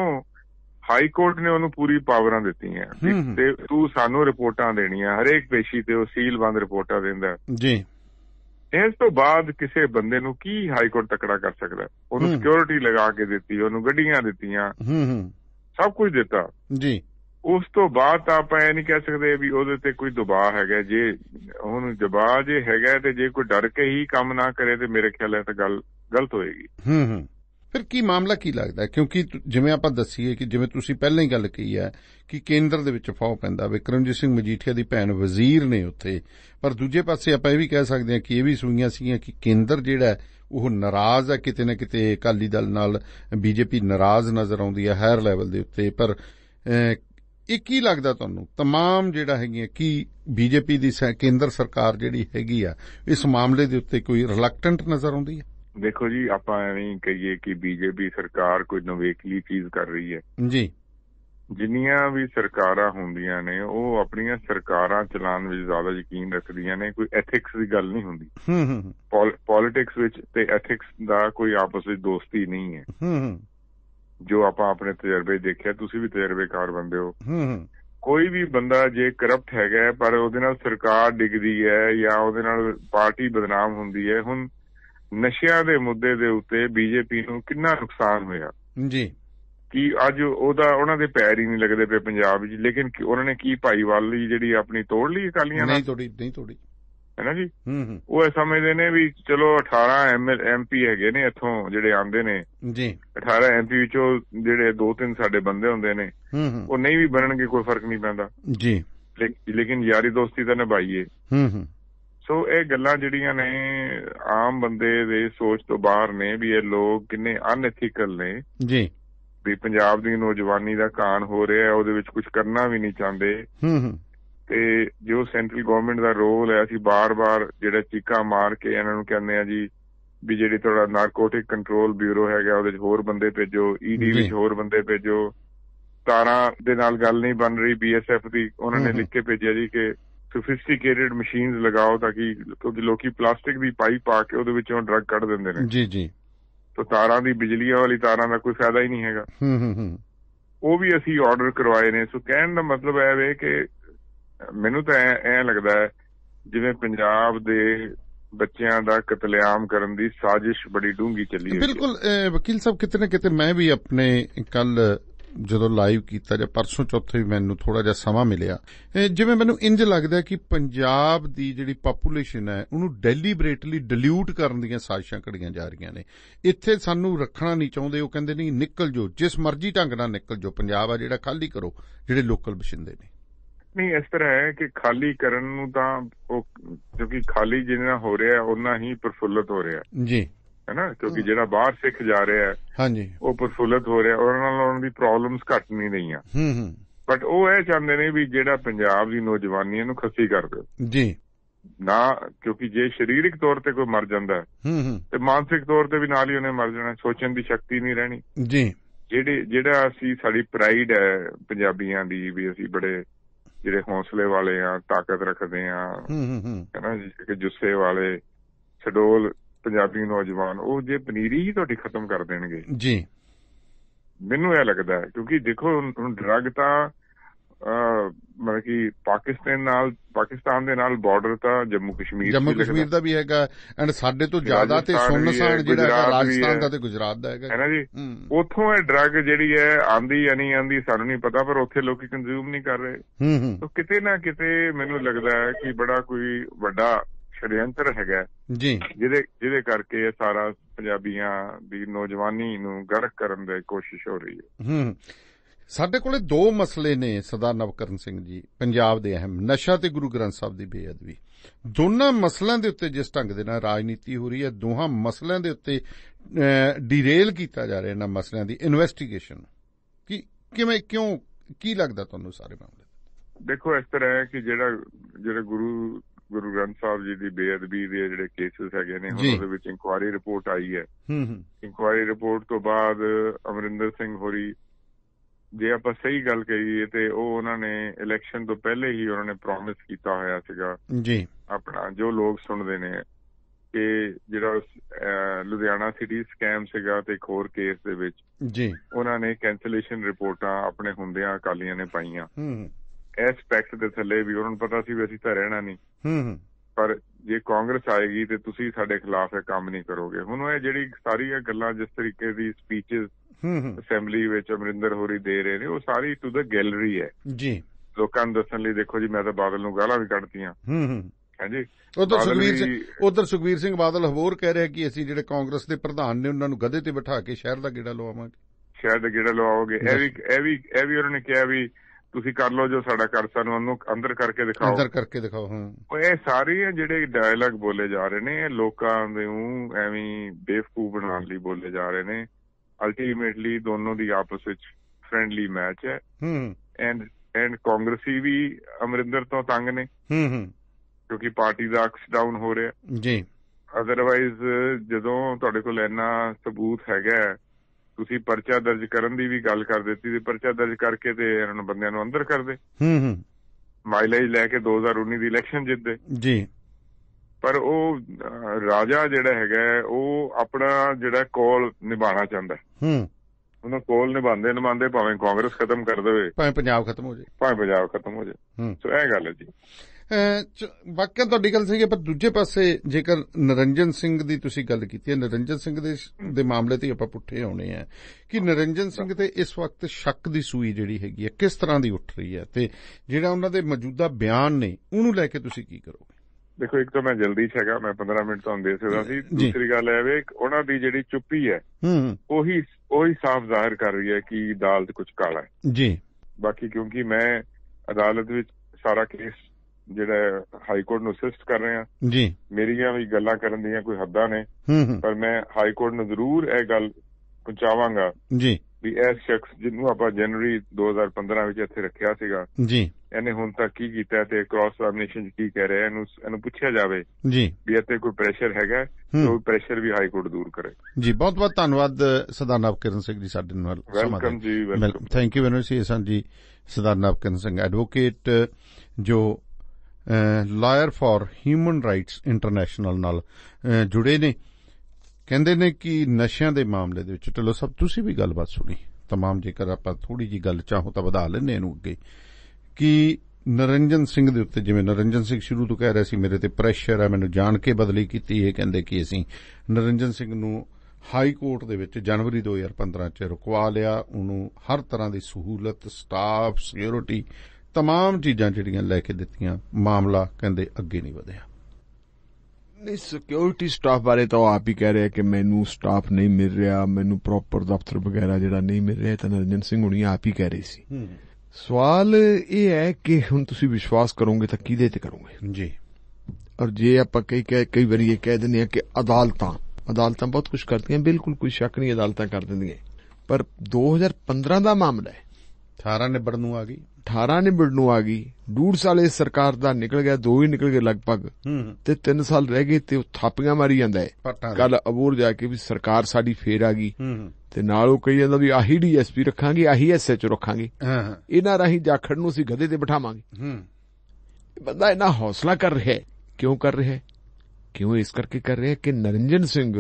ਹਾਈ ਕੋਰਟ ਨੇ ਉਹਨੂੰ ਪੂਰੀ ਪਾਵਰਾਂ ਦਿੱਤੀਆਂ ਤੇ ਤੂੰ ਸਾਨੂੰ ਰਿਪੋਰਟਾਂ ਦੇਣੀਆਂ ਹਰੇਕ ਪੇਸ਼ੀ ਤੇ ਉਹ ਸੀਲਬੰਦ ਰਿਪੋਰਟਾਂ ਦਿੰਦਾ ਜੀ ਇਸ ਤੋਂ ਬਾਅਦ ਕਿਸੇ ਬੰਦੇ ਨੂੰ ਕੀ ਹਾਈ ਕੋਰਟ ਤਕੜਾ ਕਰ ਸਕਦਾ ਉਹਨੂੰ ਸਿਕਿਉਰਿਟੀ ਲਗਾ ਕੇ ਦਿੱਤੀ ਉਹਨੂੰ ਗੱਡੀਆਂ ਦਿੱਤੀਆਂ ਹੂੰ ਹੂੰ ਸਭ ਕੁਝ ਦਿੱਤਾ ਜੀ ਉਸ ਤੋਂ ਬਾਅਦ ਆਪਾਂ ਇਹ ਨਹੀਂ ਕਹਿ ਸਕਦੇ ਵੀ ਉਹਦੇ ਤੇ ਕੋਈ ਦਬਾਅ ਹੈਗਾ ਜੇ ਹੁਣ ਦਬਾਅ ਜੇ ਹੈਗਾ ਤੇ ਜੇ ਕੋਈ ਡਰ ਕੇ ਹੀ ਕੰਮ ਨਾ ਕਰੇ ਤੇ ਮੇਰੇ ਖਿਆਲ ਹੈ ਤਾਂ ਗੱਲ ਗਲਤ ਹੋਏਗੀ ਹੂੰ ਹੂੰ ਫਿਰ ਕੀ ਮਾਮਲਾ ਕੀ ਲੱਗਦਾ ਕਿਉਂਕਿ ਜਿਵੇਂ ਆਪਾਂ ਦੱਸੀਏ ਕਿ ਜਿਵੇਂ ਤੁਸੀਂ ਪਹਿਲਾਂ ਹੀ ਗੱਲ ਕੀਤੀ ਹੈ ਕਿ ਕੇਂਦਰ ਦੇ ਵਿੱਚ ਫੌ ਪੈਂਦਾ ਵਿਕਰਮਜੀਤ ਸਿੰਘ ਮਜੀਠੀਆ ਦੀ ਭੈਣ ਵਜ਼ੀਰ ਨੇ ਉੱਥੇ ਪਰ ਦੂਜੇ ਪਾਸੇ ਆਪਾਂ ਇਹ ਵੀ ਕਹਿ ਸਕਦੇ ਹਾਂ ਕਿ ਇਹ ਵੀ ਸੁਈਆਂ ਸੀਗੀਆਂ ਕਿ ਕੇਂਦਰ ਜਿਹੜਾ ਉਹ ਨਾਰਾਜ਼ ਹੈ ਕਿਤੇ ਨਾ ਕਿਤੇ ਅਕਾਲੀ ਦਲ ਨਾਲ ਬੀਜੇਪੀ ਨਾਰਾਜ਼ ਨਜ਼ਰ ਆਉਂਦੀ ਹੈ ਹਾਇਰ ਲੈਵਲ ਦੇ ਉੱਤੇ ਪਰ ਇਹ ਕੀ ਲੱਗਦਾ ਤੁਹਾਨੂੰ तमाम ਜਿਹੜਾ ਹੈਗੀਆਂ ਕੀ ਬੀਜੇਪੀ ਦੀ ਕੇਂਦਰ ਸਰਕਾਰ ਜਿਹੜੀ ਹੈਗੀ ਆ ਇਸ ਮਾਮਲੇ ਦੇ ਉੱਤੇ ਕੋਈ ਰਿਲੈਕਟੈਂਟ ਨਜ਼ਰ ਆਉਂਦੀ ਹੈ ਦੇਖੋ ਜੀ ਆਪਾਂ ਐਵੇਂ ਕਹੀਏ ਕਿ ਬੀਜੇਪੀ ਸਰਕਾਰ ਕੋਈ ਨਵੇਕਲੀ ਚੀਜ਼ ਕਰ ਰਹੀ ਹੈ ਜੀ ਜਿੰਨੀਆਂ ਵੀ ਸਰਕਾਰਾਂ ਹੁੰਦੀਆਂ ਨੇ ਉਹ ਆਪਣੀਆਂ ਸਰਕਾਰਾਂ ਚਲਾਉਣ ਵਿੱਚ ਜ਼ਿਆਦਾ ਯਕੀਨ ਰੱਖਦੀਆਂ ਨੇ ਕੋਈ ਐਥਿਕਸ ਦੀ ਗੱਲ ਨਹੀਂ ਹੁੰਦੀ ਹੂੰ ਹੂੰ ਪੋਲਿਟਿਕਸ ਵਿੱਚ ਤੇ ਐਥਿਕਸ ਦਾ ਕੋਈ ਆਪਸ ਵਿੱਚ ਦੋਸਤੀ ਨਹੀਂ ਹੈ ਹੂੰ ਹੂੰ ਜੋ ਆਪਾਂ ਆਪਣੇ ਤਜਰਬੇ ਦੇਖਿਆ ਤੁਸੀਂ ਵੀ ਤਜਰਬੇਕਾਰ ਬੰਦੇ ਹੋ ਹੂੰ ਹੂੰ ਕੋਈ ਵੀ ਬੰਦਾ ਜੇ ਕਰਪਟ ਹੈਗਾ ਪਰ ਉਹਦੇ ਨਾਲ ਸਰਕਾਰ ਡਿੱਗਦੀ ਹੈ ਜਾਂ ਉਹਦੇ ਨਾਲ ਪਾਰਟੀ ਬਦਨਾਮ ਹੁੰਦੀ ਹੈ ਹੁਣ ਨਸ਼ਿਆਂ ਦੇ ਮੁੱਦੇ ਦੇ ਉੱਤੇ ਬੀਜੇਪੀ ਨੂੰ ਕਿੰਨਾ ਨੁਕਸਾਨ ਹੋਇਆ ਜੀ ਕਿ ਅੱਜ ਉਹਦਾ ਉਹਨਾਂ ਦੇ ਪੈਰ ਹੀ ਨਹੀਂ ਲੱਗਦੇ ਪਏ ਪੰਜਾਬ ਵਿੱਚ ਲੇਕਿਨ ਉਹਨਾਂ ਨੇ ਕੀ ਭਾਈਵਾਲੀ ਜਿਹੜੀ ਆਪਣੀ ਤੋੜ ਲਈ ਅਕਾਲੀਆਂ ਨਾਲ ਨਹੀਂ ਤੋੜੀ ਨਹੀਂ ਤੋੜੀ ਹੈ ਨਾ ਜੀ ਉਹ ਇਹ ਸਮਝਦੇ ਨੇ ਵੀ ਚਲੋ 18 ਐਮਪੀ ਹੈਗੇ ਨੇ ਇੱਥੋਂ ਜਿਹੜੇ ਆਉਂਦੇ ਨੇ ਜੀ 18 ਐਮਪੀ ਵਿੱਚੋਂ ਜਿਹੜੇ ਦੋ ਤਿੰਨ ਸਾਡੇ ਬੰਦੇ ਹੁੰਦੇ ਨੇ ਹੂੰ ਹੂੰ ਉਹ ਨਹੀਂ ਵੀ ਬਣਨਗੇ ਕੋਈ ਫਰਕ ਨਹੀਂ ਪੈਂਦਾ ਜੀ ਲੇਕਿਨ ਯਾਰੀ ਦੋਸਤੀ ਤਾਂ ਨਿਭਾਈਏ ਹੂੰ ਹੂੰ ਸੋ ਇਹ ਗੱਲਾਂ ਜਿਹੜੀਆਂ ਨੇ ਆਮ ਬੰਦੇ ਦੇ ਸੋਚ ਤੋਂ ਬਾਹਰ ਨੇ ਵੀ ਇਹ ਲੋਕ ਕਿੰਨੇ ਅਨਐਥੀਕਲ ਨੇ ਜੀ ਵੀ ਪੰਜਾਬ ਦੀ ਨੌਜਵਾਨੀ ਦਾ ਕਾਨ ਹੋ ਰਿਹਾ ਹੈ ਉਹਦੇ ਵਿੱਚ ਕੁਝ ਕਰਨਾ ਵੀ ਨਹੀਂ ਚਾਹੁੰਦੇ ਹੂੰ ਹੂੰ ਤੇ ਜੋ ਸੈਂਟਰਲ ਗਵਰਨਮੈਂਟ ਦਾ ਰੋਲ ਹੈ ਅਸੀਂ ਬਾਰ-ਬਾਰ ਜਿਹੜਾ ਚੀਕਾ ਮਾਰ ਕੇ ਇਹਨਾਂ ਨੂੰ ਕਹਿੰਦੇ ਆ ਜੀ ਵੀ ਜਿਹੜੀ ਤੁਹਾਡਾ ਨਾਰਕੋਟਿਕ ਕੰਟਰੋਲ ਬਿਊਰੋ ਹੈਗਾ ਉਹਦੇ ਵਿੱਚ ਹੋਰ ਬੰਦੇ ਭੇਜੋ ਈਡੀ e ਵਿੱਚ ਹੋਰ ਬੰਦੇ ਭੇਜੋ ਤਾਰਾਂ ਦੇ ਨਾਲ ਗੱਲ ਨਹੀਂ ਬਣ ਰਹੀ ਬੀਐਸਐਫ ਦੀ ਉਹਨਾਂ ਨੇ ਲਿਖ ਕੇ ਭੇਜਿਆ ਜੀ ਕਿ ਸੋਫਿਸਟੀਕੇਟਿਡ ਮਸ਼ੀਨਸ ਲਗਾਓ ਤਾਂ ਕਿ ਕਿਉਂਕਿ ਲੋਕੀ ਪਲਾਸਟਿਕ ਦੀ ਪਾਈਪ ਪਾ ਕੇ ਉਹਦੇ ਵਿੱਚੋਂ ਡਰਗ ਕੱਢ ਦਿੰਦੇ ਨੇ ਜੀ ਜੀ ਤਾਂ ਤਾਰਾਂ ਦੀ ਬਿਜਲੀਆਂ ਵਾਲੀ ਤਾਰਾਂ ਦਾ ਕੋਈ ਫਾਇਦਾ ਹੀ ਨਹੀਂ ਹੈਗਾ ਹੂੰ ਹੂੰ ਹੂੰ ਉਹ ਵੀ ਅਸੀਂ ਆਰਡਰ ਕਰਵਾਏ ਨੇ ਸੋ ਕਹਿਣ ਦਾ ਮਤਲਬ ਇਹ ਵੇ ਕਿ ਮੈਨੂੰ ਤਾਂ ਐ ਲੱਗਦਾ ਹੈ ਜਿਵੇਂ ਪੰਜਾਬ ਦੇ ਬੱਚਿਆਂ ਦਾ ਕਤਲੇਆਮ ਕਰਨ ਦੀ ਸਾਜ਼ਿਸ਼ ਬੜੀ ਡੂੰਗੀ ਚੱਲੀ ਹੈ ਬਿਲਕੁਲ ਵਕੀਲ ਸਾਹਿਬ ਕਿਤੇ ਨਾ ਕਿਤੇ ਮੈਂ ਵੀ ਆਪਣੇ ਕੱਲ ਜਦੋਂ ਲਾਈਵ ਕੀਤਾ ਜਾਂ ਪਰਸੋਂ ਚੌਥੇ ਵੀ ਮੈਨੂੰ ਥੋੜਾ ਜਿਹਾ ਸਮਾਂ ਮਿਲਿਆ ਜਿਵੇਂ ਮੈਨੂੰ ਇੰਜ ਲੱਗਦਾ ਕਿ ਪੰਜਾਬ ਦੀ ਜਿਹੜੀ ਪਾਪੂਲੇਸ਼ਨ ਹੈ ਉਹਨੂੰ ਡੈਲੀਬਰੇਟਲੀ ਡਿਲੂਟ ਕਰਨ ਦੀਆਂ ਸਾਜ਼ਿਸ਼ਾਂ ਘੜੀਆਂ ਜਾ ਰਹੀਆਂ ਨੇ ਇੱਥੇ ਸਾਨੂੰ ਰੱਖਣਾ ਨਹੀਂ ਚਾਹੁੰਦੇ ਉਹ ਕਹਿੰਦੇ ਨਹੀਂ ਨਿਕਲ ਜੋ ਜਿਸ ਮਰਜ਼ੀ ਢੰਗ ਨਾਲ ਨਿਕਲ ਜੋ ਪੰਜਾਬ ਆ ਜਿਹੜਾ ਖਾਲੀ ਕਰੋ ਜਿਹੜੇ ਲੋਕਲ ਬਸ਼ਿੰਦੇ ਨੇ ਨਹੀਂ ਇਸ ਤਰ੍ਹਾਂ ਹੈ ਕਿ ਖਾਲੀ ਕਰਨ ਨੂੰ ਤਾਂ ਉਹ ਕਿਉਂਕਿ ਖਾਲੀ ਜਿੰਨਾ ਹੋ ਰਿਹਾ ਹੈ ਉਹਨਾਂ ਹੀ ਪ੍ਰਫੁੱਲਤ ਹੋ ਰਿਹਾ ਜੀ ਹੈਨਾ ਕਿਉਂਕਿ ਜਿਹੜਾ ਬਾਹਰ ਸਿੱਖ ਜਾ ਰਿਹਾ ਹੈ ਹਾਂਜੀ ਉਹ ਪ੍ਰਫੁੱਲਤ ਹੋ ਰਿਹਾ ਉਹਨਾਂ ਨਾਲ ਉਹਨਾਂ ਦੀ ਪ੍ਰੋਬਲਮਸ ਘਟ ਨਹੀਂ ਰਹੀਆਂ ਹੂੰ ਹੂੰ ਬਟ ਉਹ ਇਹ ਚਾਹੁੰਦੇ ਨੇ ਵੀ ਜਿਹੜਾ ਪੰਜਾਬ ਦੀ ਨੌਜਵਾਨੀ ਨੂੰ ਖੱਸੀ ਕਰ ਦਿਓ ਜੀ ਨਾ ਕਿਉਂਕਿ ਜੇ ਸਰੀਰਕ ਤੌਰ ਤੇ ਕੋਈ ਮਰ ਜਾਂਦਾ ਹੂੰ ਹੂੰ ਤੇ ਮਾਨਸਿਕ ਤੌਰ ਤੇ ਵੀ ਨਾਲ ਹੀ ਉਹਨੇ ਮਰ ਜਾਣਾ ਸੋਚਣ ਦੀ ਸ਼ਕਤੀ ਨਹੀਂ ਰਹਿਣੀ ਜੀ ਜਿਹੜੇ ਜਿਹੜਾ ਅਸੀਂ ਸਾਡੀ ਪ੍ਰਾਈਡ ਹੈ ਪੰਜਾਬੀਆਂ ਦੀ ਵੀ ਅਸੀਂ ਬੜੇ ਜਿਹੜੇ ਹੌਸਲੇ ਵਾਲੇ ਆ ਤਾਕਤ ਰੱਖਦੇ ਆ ਹੂੰ ਹੂੰ ਹੂੰ ਕਹਿੰਦਾ ਜੁੱਸੇ ਵਾਲੇ ਛਡੋਲ ਪੰਜਾਬੀ ਨੌਜਵਾਨ ਉਹ ਜੇ ਪਨੀਰੀ ਹੀ ਤੁਹਾਡੀ ਖਤਮ ਕਰ ਦੇਣਗੇ ਜੀ ਮੈਨੂੰ ਇਹ ਲੱਗਦਾ ਕਿਉਂਕਿ ਦੇਖੋ ਹੁਣ ਡਰਗ ਤਾਂ ਮਤਲਬ ਕਿ ਪਾਕਿਸਤਾਨ ਨਾਲ ਪਾਕਿਸਤਾਨ ਦੇ ਨਾਲ ਬਾਰਡਰ ਤਾਂ ਜੰਮੂ ਕਸ਼ਮੀਰ ਜੰਮੂ ਕਸ਼ਮੀਰ ਦਾ ਵੀ ਹੈਗਾ ਐਂਡ ਸਾਡੇ ਤੋਂ ਜ਼ਿਆਦਾ ਤੇ ਸੁਨਸਾਨ ਜਿਹੜਾ ਹੈਗਾ ਰਾਜਸਥਾਨ ਦਾ ਤੇ ਗੁਜਰਾਤ ਦਾ ਹੈਗਾ ਹੈ ਨਾ ਜੀ ਉੱਥੋਂ ਇਹ ਡਰਗ ਜਿਹੜੀ ਹੈ ਆਂਦੀ ਜਾਂ ਨਹੀਂ ਆਂਦੀ ਸਾਨੂੰ ਨਹੀਂ ਪਤਾ ਪਰ ਉੱਥੇ ਲੋਕੀ ਕੰਜ਼ੂਮ ਨਹੀਂ ਕਰ ਰਹੇ ਹੂੰ ਹੂੰ ਤਾਂ ਕਿਤੇ ਨਾ ਕਿਤੇ ਮੈਨੂੰ ਲੱਗਦਾ ਹੈ ਕਿ ਬੜਾ ਕੋਈ ਵੱਡਾ ਸ਼ਰਿਆੰਤਰ ਹੈਗਾ ਜੀ ਜਿਹਦੇ ਜਿਹਦੇ ਕਰਕੇ ਇਹ ਸਾਰਾ ਪੰਜਾਬੀਆਂ ਦੀ ਨੌਜਵਾਨੀ ਨੂੰ ਗੜਕ ਕਰਨ ਦੀ ਕੋਸ਼ਿਸ਼ ਹੋ ਰਹੀ ਹੈ ਹੂੰ ਸਾਡੇ ਕੋਲੇ ਦੋ ਮਸਲੇ ਨੇ ਸਰਦਾਰ ਨਵਕਰਨ ਸਿੰਘ ਜੀ ਪੰਜਾਬ ਦੇ ਅਹਿਮ ਨਸ਼ਾ ਤੇ ਗੁਰੂ ਗ੍ਰੰਥ ਸਾਹਿਬ ਦੀ ਬੇਅਦਬੀ ਦੋਨਾਂ ਮਸਲਿਆਂ ਦੇ ਉੱਤੇ ਜਿਸ ਢੰਗ ਦੇ ਨਾਲ ਰਾਜਨੀਤੀ ਹੋ ਰਹੀ ਹੈ ਦੋਹਾਂ ਮਸਲਿਆਂ ਦੇ ਉੱਤੇ ਡੀਰੇਲ ਕੀਤਾ ਜਾ ਰਿਹਾ ਇਹਨਾਂ ਮਸਲਿਆਂ ਦੀ ਇਨਵੈਸਟੀਗੇਸ਼ਨ ਕੀ ਕਿਵੇਂ ਕਿਉਂ ਕੀ ਲੱਗਦਾ ਤੁਹਾਨੂੰ ਸਾਰੇ ਮਾਮਲੇ ਦੇਖੋ ਇਸ ਤਰ੍ਹਾਂ ਹੈ ਕਿ ਜਿਹੜਾ ਜਿਹੜਾ ਗੁਰੂ ਗੁਰੂ ਗ੍ਰੰਥ ਸਾਹਿਬ ਜੀ ਦੀ ਬੇਅਦਬੀ ਦੇ ਜਿਹੜੇ ਕੇਸਸ ਹੈਗੇ ਨੇ ਉਹਨਾਂ ਦੇ ਵਿੱਚ ਇਨਕੁਆਇਰੀ ਰਿਪੋਰਟ ਆਈ ਹੈ ਹੂੰ ਹੂੰ ਇਨਕੁਆਇਰੀ ਰਿਪੋਰਟ ਤੋਂ ਬਾਅਦ ਅਮਰਿੰਦਰ ਸਿੰਘ ਹੋਰੀ ਜੇ ਆਪਾਂ ਸਹੀ ਗੱਲ ਕਹੀਏ ਤੇ ਉਹ ਉਹਨਾਂ ਨੇ ਇਲੈਕਸ਼ਨ ਤੋਂ ਪਹਿਲੇ ਹੀ ਉਹਨਾਂ ਨੇ ਪ੍ਰੋਮਿਸ ਕੀਤਾ ਹੋਇਆ ਸੀਗਾ ਜੀ ਆਪਣਾ ਜੋ ਲੋਕ ਸੁਣਦੇ ਨੇ ਕਿ ਜਿਹੜਾ ਲੁਧਿਆਣਾ ਸਿਟੀ ਸਕੈਮ ਸੀਗਾ ਤੇ ਇੱਕ ਹੋਰ ਕੇਸ ਦੇ ਵਿੱਚ ਜੀ ਉਹਨਾਂ ਨੇ ਕੈਂਸਲੇਸ਼ਨ ਰਿਪੋਰਟਾਂ ਆਪਣੇ ਹੁੰਦਿਆਂ ਅਕਾਲੀਆਂ ਨੇ ਪਾਈਆਂ ਹੂੰ ਇਸ ਦੇ ਥੱਲੇ ਵੀ ਉਹਨਾਂ ਨੂੰ ਪਤਾ ਸੀ ਵੀ ਅਸੀਂ ਤਾਂ ਰਹਿਣਾ ਨਹੀਂ ਹੂੰ ਪਰ ਜੇ ਕਾਂਗਰਸ ਆਏਗੀ ਤੇ ਤੁਸੀਂ ਸਾਡੇ ਖਿਲਾਫ ਇਹ ਕੰਮ ਨਹੀਂ ਕਰੋਗੇ ਹੁਣ ਇਹ ਜਿਹੜੀ ਸਾਰੀ ਇਹ ਗੱਲਾਂ ਜਿਸ ਤਰੀਕੇ ਦੀ ਸਪੀਚਸ ਅਸੈਂਬਲੀ ਵਿੱਚ ਅਮਰਿੰਦਰ ਹੋਰੀ ਦੇ ਰਹੇ ਨੇ ਉਹ ਸਾਰੀ ਟੂ ਦਾ ਗੈਲਰੀ ਹੈ ਜੀ ਲੋਕਾਂ ਨੂੰ ਦੱਸਣ ਲਈ ਦੇਖੋ ਜੀ ਮੈਂ ਤਾਂ ਬਾਦਲ ਨੂੰ ਗਾਲਾਂ ਵੀ ਕੱਢਤੀਆਂ ਹੂੰ ਹੂੰ ਹਾਂਜੀ ਉਧਰ ਸੁਖਵੀਰ ਸਿੰਘ ਉਧਰ ਸੁਖਵੀਰ ਸਿੰਘ ਬਾਦਲ ਹੋਰ ਕਹਿ ਰਿਹਾ ਕਿ ਅਸੀਂ ਜਿਹੜੇ ਕਾਂਗਰਸ ਦੇ ਪ੍ਰਧਾਨ ਨੇ ਉਹਨਾਂ ਨੂੰ ਗਧੇ ਤੇ ਬਿਠਾ ਕੇ ਸ਼ਹਿਰ ਦਾ ਗੇੜਾ ਲਵਾਵਾਂਗੇ ਸ਼ਹਿਰ ਦਾ ਗੇੜਾ ਲਵਾਓਗੇ ਇਹ ਵੀ ਇਹ ਵੀ ਇਹ ਵੀ ਉਹਨਾਂ ਨੇ ਕਿਹਾ ਵੀ ਤੁਸੀਂ ਕਰ ਲਓ ਜੋ ਸਾਡਾ ਕਰ ਸਾਨੂੰ ਉਹਨੂੰ ਅੰਦਰ ਕਰਕੇ ਦਿਖਾਓ ਅੰਦਰ ਕਰਕੇ ਦਿਖਾਓ ਹਾਂ ਉਹ ਇਹ ਸਾਰੇ ਜਿਹੜੇ ਡਾਇਲੌਗ ਬੋਲੇ ਜਾ ਰਹੇ ਨੇ ਇਹ ਲੋਕਾਂ ਦੇ ਨੂੰ ਐਵੇਂ ਬੇਫਕੂ ਬਣਾਉਣ ਲਈ ਬੋਲੇ ਜਾ ਰਹੇ ਨੇ ਅਲਟੀਮੇਟਲੀ ਦੋਨੋਂ ਦੀ ਆਪਸ ਵਿੱਚ ਫ੍ਰੈਂਡਲੀ ਮੈਚ ਹੈ ਹੂੰ ਐਂਡ ਐਂਡ ਕਾਂਗਰਸੀ ਵੀ ਅਮਰਿੰਦਰ ਤੋਂ ਤੰਗ ਨੇ ਹੂੰ ਹੂੰ ਕਿਉਂਕਿ ਪਾਰਟੀ ਦਾ ਅਕਸ ਡਾਊਨ ਹੋ ਰਿਹਾ ਜੀ ਅਦਰਵਾਈਜ਼ ਜਦੋਂ ਤੁਹਾਡੇ ਕੋਲ ਇੰਨਾ ਸਬੂਤ ਹੈਗਾ ਤੁਸੀਂ ਪਰਚਾ ਦਰਜ ਕਰਨ ਦੀ ਵੀ ਗੱਲ ਕਰ ਦਿੱਤੀ ਤੇ ਪਰਚਾ ਦਰਜ ਕਰਕੇ ਤੇ ਇਹਨਾਂ ਨੂੰ ਬੰਦਿਆਂ ਨੂੰ ਅੰਦਰ ਕਰਦੇ ਹੂੰ ਹੂੰ ਮਾਈਲੇਜ ਲੈ ਕੇ 2019 ਦੀ ਇਲੈਕਸ਼ਨ ਜਿੱਤਦੇ ਜੀ ਪਰ ਉਹ ਰਾਜਾ ਜਿਹੜਾ ਹੈਗਾ ਉਹ ਆਪਣਾ ਜਿਹੜਾ ਕੋਲ ਨਿਭਾਣਾ ਚਾਹੁੰਦਾ ਹੂੰ ਉਹਨਾਂ ਕੋਲ ਨਿਭਾਉਂਦੇ ਨਿਭਾਉਂਦੇ ਭਾਵੇਂ ਕਾਂਗਰਸ ਖਤਮ ਕਰ ਦੇਵੇ ਭਾਵੇਂ ਪੰਜਾਬ ਖਤਮ ਹੋ ਜਾਵੇ ਭਾਵੇਂ ਪੰਜਾਬ ਖਤਮ ਹੋ ਜਾਵੇ ਸੋ ਇਹ ਗੱਲ ਹੈ ਜੀ ਵਾਕਿਆ ਤੁਹਾਡੀ ਗੱਲ ਸਹੀ ਹੈ ਪਰ ਦੂਜੇ ਪਾਸੇ ਜੇਕਰ ਨਰਿੰਜਨ ਸਿੰਘ ਦੀ ਤੁਸੀਂ ਗੱਲ ਕੀਤੀ ਹੈ ਨਰਿੰਜਨ ਸਿੰਘ ਦੇ ਦੇ ਮਾਮਲੇ ਤੇ ਆਪਾਂ ਪੁੱਠੇ ਆਉਣੇ ਆ ਕਿ ਨਰਿੰਜਨ ਸਿੰਘ ਤੇ ਇਸ ਵਕਤ ਸ਼ੱਕ ਦੀ ਸੂਈ ਜਿਹੜੀ ਹੈਗੀ ਹੈ ਕਿਸ ਤਰ੍ਹਾਂ ਦੀ ਉੱਠ ਰਹੀ ਹੈ ਤੇ ਜਿਹੜਾ ਉਹਨਾਂ ਦੇ ਮੌਜੂਦਾ ਬਿਆਨ ਨੇ ਉਹਨੂੰ ਲੈ ਕੇ ਤੁਸੀਂ ਕੀ ਕਰੋਗੇ ਦੇਖੋ ਇੱਕ ਤਾਂ ਮੈਂ ਜਲਦੀ ਛੇਗਾ ਮੈਂ 15 ਮਿੰਟ ਤੋਂ ਦੇ ਸਕਦਾ ਸੀ ਦੂਸਰੀ ਗੱਲ ਹੈ ਵੇ ਉਹਨਾਂ ਦੀ ਜਿਹੜੀ ਚੁੱਪੀ ਹੈ ਹੂੰ ਉਹੀ ਉਹੀ ਸਾਫ਼ ਜ਼ਾਹਿਰ ਕਰ ਰਹੀ ਹੈ ਕਿ ਅਦਾਲਤ ਕੁਝ ਕਾਲਾ ਹੈ ਜੀ ਬਾਕੀ ਕਿਉਂਕਿ ਮੈਂ ਅਦਾਲਤ ਵਿੱਚ ਸਾਰਾ ਕੇਸ ਜਿਹੜਾ ਹਾਈ ਕੋਰਟ ਨੂੰ ਅਸਿਸਟ ਕਰ ਰਹੇ ਆ ਜੀ ਮੇਰੀਆਂ ਵੀ ਗੱਲਾਂ ਕਰਨ ਦੀਆਂ ਕੋਈ ਹੱਦਾਂ ਨੇ ਪਰ ਮੈਂ ਹਾਈ ਕੋਰਟ ਨੂੰ ਜ਼ਰੂਰ ਇਹ ਗੱਲ ਪਹੁੰਚਾਵਾਂਗਾ ਜੀ ਵੀ ਇਸ ਸ਼ਖਸ ਜਿਹਨੂੰ ਆਪਾਂ ਜਨਵਰੀ 2015 ਵਿੱਚ ਇੱਥੇ ਰੱਖਿਆ ਸੀਗਾ ਜੀ ਇਹਨੇ ਹੁਣ ਤੱਕ ਕੀ ਕੀਤਾ ਤੇ ਕ੍ਰਾਸ ਐਗਜ਼ਾਮੀਨੇਸ਼ਨ ਕੀ ਕਹਿ ਰਿਹਾ ਇਹਨੂੰ ਇਹਨੂੰ ਪੁੱਛਿਆ ਜਾਵੇ ਜੀ ਵੀ ਇੱਥੇ ਕੋਈ ਪ੍ਰੈਸ਼ਰ ਹੈਗਾ ਉਹ ਪ੍ਰੈਸ਼ਰ ਵੀ ਹਾਈ ਕੋਰਟ ਦੂਰ ਕਰੇ ਜੀ ਬਹੁਤ ਬਹੁਤ ਧੰਨਵਾਦ ਸਦਾਨਵ ਕਿਰਨ ਸਿੰਘ ਜੀ ਸਾਡੇ ਨਾਲ ਵੈਲਕਮ ਜੀ ਵੈਲਕਮ ਥੈਂਕ ਯੂ ਵੈਨੋਸੀ ਹਸਨ ਜੀ ਸਦਾਨਵ ਕਿਰਨ ਸਿੰਘ ਐਡਵੋਕੇਟ ਜੋ lawyer for human rights international ਨਾਲ ਜੁੜੇ ਨੇ ਕਹਿੰਦੇ ਨੇ ਕਿ ਨਸ਼ਿਆਂ ਦੇ ਮਾਮਲੇ ਦੇ ਵਿੱਚ ਟੱਲੋ ਸਭ ਤੁਸੀਂ ਵੀ ਗੱਲਬਾਤ ਸੁਣੀ ਤਮਾਮ ਜੇਕਰ ਆਪਾਂ ਥੋੜੀ ਜੀ ਗੱਲ ਚਾਹੋ ਤਾਂ ਵਧਾ ਲੈਣੇ ਇਹਨੂੰ ਅੱਗੇ ਕਿ ਨਰਿੰਜਨ ਸਿੰਘ ਦੇ ਉੱਤੇ ਜਿਵੇਂ ਨਰਿੰਜਨ ਸਿੰਘ ਸ਼ੁਰੂ ਤੋਂ ਕਹਿ ਰਿਹਾ ਸੀ ਮੇਰੇ ਤੇ ਪ੍ਰੈਸ਼ਰ ਹੈ ਮੈਨੂੰ ਜਾਣ ਕੇ ਬਦਲੀ ਕੀਤੀ ਇਹ ਕਹਿੰਦੇ ਕਿ ਅਸੀਂ ਨਰਿੰਜਨ ਸਿੰਘ ਨੂੰ ਹਾਈ ਕੋਰਟ ਦੇ ਵਿੱਚ ਜਨਵਰੀ 2015 ਚ ਰੁਕਵਾ ਲਿਆ ਉਹਨੂੰ ਹਰ ਤਰ੍ਹਾਂ ਦੀ ਸਹੂਲਤ ਸਟਾਫ ਸਿਕਿਉਰਿਟੀ ਤਮਾਮ ਚੀਜ਼ਾਂ ਜਿਹੜੀਆਂ ਲੈ ਕੇ ਦਿੱਤੀਆਂ ਮਾਮਲਾ ਕਹਿੰਦੇ ਅੱਗੇ ਨਹੀਂ ਵਧਿਆ ਨਹੀਂ ਸਿਕਿਉਰਿਟੀ ਸਟਾਫ ਬਾਰੇ ਤਾਂ ਆਪ ਹੀ ਕਹਿ ਰਿਹਾ ਕਿ ਮੈਨੂੰ ਸਟਾਫ ਨਹੀਂ ਮਿਲ ਰਿਹਾ ਮੈਨੂੰ ਪ੍ਰੋਪਰ ਦਫ਼ਤਰ ਵਗੈਰਾ ਜਿਹੜਾ ਨਹੀਂ ਮਿਲ ਰਿਹਾ ਤਾਂ ਨਰਜਨ ਸਿੰਘ ਹੁਣੀ ਆਪ ਹੀ ਕਹਿ ਰਹੀ ਸੀ ਸਵਾਲ ਇਹ ਹੈ ਕਿ ਹੁਣ ਤੁਸੀਂ ਵਿਸ਼ਵਾਸ ਕਰੋਗੇ ਤਾਂ ਕਿਹਦੇ ਤੇ ਕਰੋਗੇ ਜੀ ਔਰ ਜੇ ਆਪਾਂ ਕਈ ਕਈ ਵਾਰੀ ਇਹ ਕਹਿ ਦਿੰਦੇ ਆ ਕਿ ਅਦਾਲਤਾਂ ਅਦਾਲਤਾਂ ਬਹੁਤ ਕੁਝ ਕਰਦੀਆਂ ਬਿਲਕੁਲ ਕੋਈ ਸ਼ੱਕ ਨਹੀਂ ਅਦਾਲਤਾਂ ਕਰ ਦਿੰਦੀਆਂ ਪਰ 2015 ਦਾ ਮਾਮਲਾ ਹੈ 18 ਨਿਬੜਨ ਨੂੰ ਆ ਗਈ 18 ਬਿਲਡ ਨੂੰ ਆ ਗਈ ਡੂਡਸ ਵਾਲੇ ਸਰਕਾਰ ਦਾ ਨਿਕਲ ਗਿਆ ਦੋ ਹੀ ਨਿਕਲ ਗਏ ਲਗਭਗ ਤੇ 3 ਸਾਲ ਰਹਿ ਗਏ ਤੇ ਉਹ ਥਾਪੀਆਂ ਮਾਰੀ ਜਾਂਦਾ ਹੈ ਕੱਲ ਅਬੂਰ ਜਾ ਕੇ ਵੀ ਸਰਕਾਰ ਸਾਡੀ ਫੇਰ ਆ ਗਈ ਤੇ ਨਾਲ ਉਹ ਕਹੀ ਜਾਂਦਾ ਵੀ ਆਹੀ ਡੀਐਸਪੀ ਰੱਖਾਂਗੇ ਆਹੀ ਐਸਐਚ ਰੱਖਾਂਗੇ ਇਹਨਾਂ ਰਾਹੀਂ ਜਾਖੜ ਨੂੰ ਅਸੀਂ ਗਧੇ ਤੇ ਬਿਠਾਵਾਂਗੇ ਬੰਦਾ ਇਹਨਾਂ ਹੌਸਲਾ ਕਰ ਰਿਹਾ ਕਿਉਂ ਕਰ ਰਿਹਾ ਕਿਉਂ ਇਸ ਕਰਕੇ ਕਰ ਰਿਹਾ ਕਿ ਨਰਿੰਜਨ ਸਿੰਘ